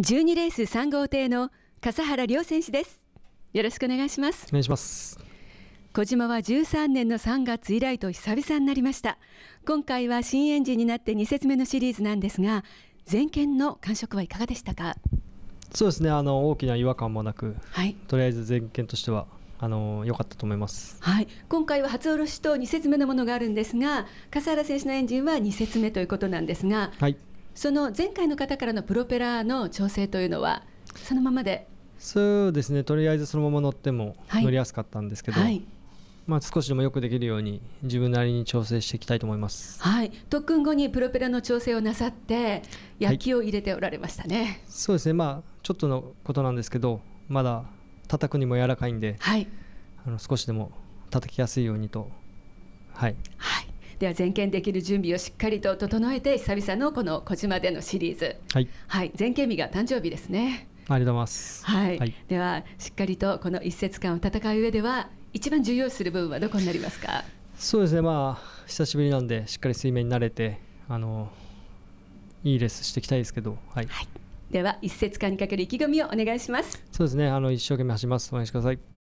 12レース3号艇の笠原亮選手ですよろしくお願いしますお願いします小島は13年の3月以来と久々になりました今回は新エンジンになって2節目のシリーズなんですが前見の感触はいかがでしたかそうですねあの大きな違和感もなく、はい、とりあえず前見としてはあの良かったと思います。はい、今回は初卸と2節目のものがあるんですが、笠原選手のエンジンは2節目ということなんですが、はい、その前回の方からのプロペラの調整というのはそのままでそうですねとりあえずそのまま乗っても乗りやすかったんですけど、はい、まあ、少しでもよくできるように自分なりに調整していきたいと思います、はい、特訓後にプロペラの調整をなさって焼きを入れておられましたね、はい、そうですね、まあ、ちょっとのことなんですけどまだ叩くにも柔らかいんで、はい、あの少しでも叩きやすいようにとはい、では全県できる準備をしっかりと整えて久々のこの小島でのシリーズはい、はい、全県民が誕生日ですねありがとうございます、はい、はい、ではしっかりとこの一節間を戦う上では一番重要視する部分はどこになりますかそうですねまあ久しぶりなんでしっかり水面に慣れてあのいいレースしていきたいですけどはい、はい、では一節間にかける意気込みをお願いしますそうですねあの一生懸命走ります願いしまください